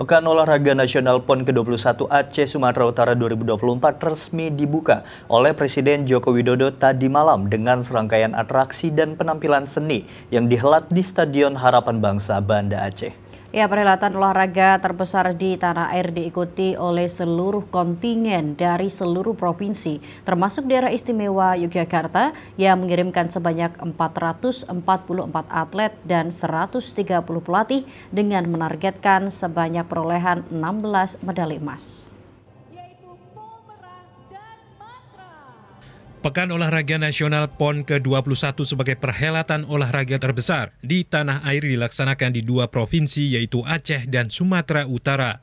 Pekan Olahraga Nasional PON ke-21 Aceh Sumatera Utara 2024 resmi dibuka oleh Presiden Joko Widodo tadi malam dengan serangkaian atraksi dan penampilan seni yang dihelat di Stadion Harapan Bangsa Banda Aceh. Ya, perhelatan olahraga terbesar di tanah air diikuti oleh seluruh kontingen dari seluruh provinsi, termasuk daerah istimewa Yogyakarta yang mengirimkan sebanyak 444 atlet dan 130 pelatih dengan menargetkan sebanyak perolehan 16 medali emas. Pekan Olahraga Nasional PON ke-21 sebagai perhelatan olahraga terbesar di tanah air dilaksanakan di dua provinsi yaitu Aceh dan Sumatera Utara.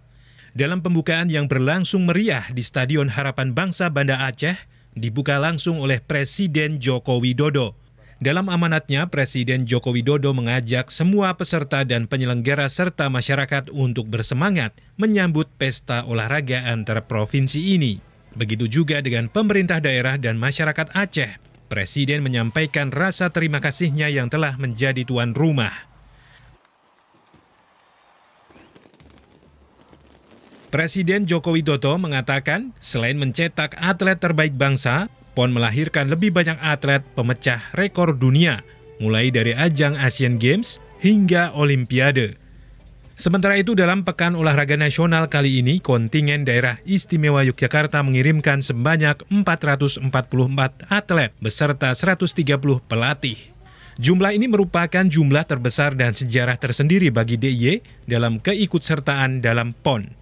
Dalam pembukaan yang berlangsung meriah di Stadion Harapan Bangsa Banda Aceh, dibuka langsung oleh Presiden Joko Widodo. Dalam amanatnya, Presiden Joko Widodo mengajak semua peserta dan penyelenggara serta masyarakat untuk bersemangat menyambut pesta olahraga antar provinsi ini. Begitu juga dengan pemerintah daerah dan masyarakat Aceh. Presiden menyampaikan rasa terima kasihnya yang telah menjadi tuan rumah. Presiden Joko Widodo mengatakan, selain mencetak atlet terbaik bangsa, PON melahirkan lebih banyak atlet pemecah rekor dunia, mulai dari ajang Asian Games hingga Olimpiade. Sementara itu dalam Pekan Olahraga Nasional kali ini, kontingen daerah istimewa Yogyakarta mengirimkan sebanyak 444 atlet beserta 130 pelatih. Jumlah ini merupakan jumlah terbesar dan sejarah tersendiri bagi DIY dalam keikutsertaan dalam PON.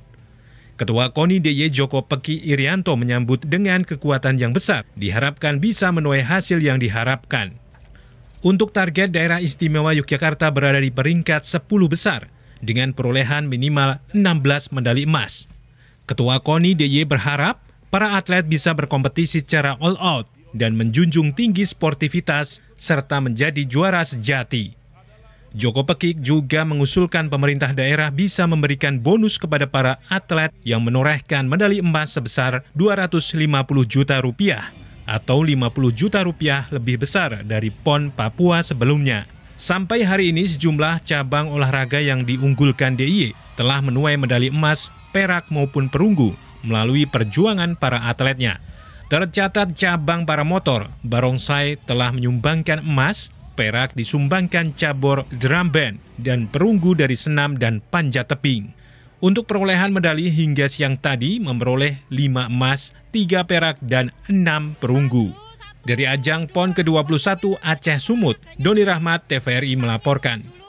Ketua KONI DIY Joko Peki Irianto menyambut dengan kekuatan yang besar, diharapkan bisa menuai hasil yang diharapkan. Untuk target daerah istimewa Yogyakarta berada di peringkat 10 besar, dengan perolehan minimal 16 medali emas. Ketua KONI DIY berharap para atlet bisa berkompetisi secara all out dan menjunjung tinggi sportivitas serta menjadi juara sejati. Joko Pekik juga mengusulkan pemerintah daerah bisa memberikan bonus kepada para atlet yang menorehkan medali emas sebesar 250 juta rupiah atau 50 juta rupiah lebih besar dari PON Papua sebelumnya. Sampai hari ini sejumlah cabang olahraga yang diunggulkan DIY telah menuai medali emas, perak maupun perunggu melalui perjuangan para atletnya. Tercatat cabang para motor, barongsai telah menyumbangkan emas, perak disumbangkan cabur drum band, dan perunggu dari senam dan panjat tebing. Untuk perolehan medali hingga siang tadi memperoleh 5 emas, 3 perak, dan 6 perunggu. Dari ajang PON ke-21 Aceh Sumut, Doni Rahmat, TVRI melaporkan.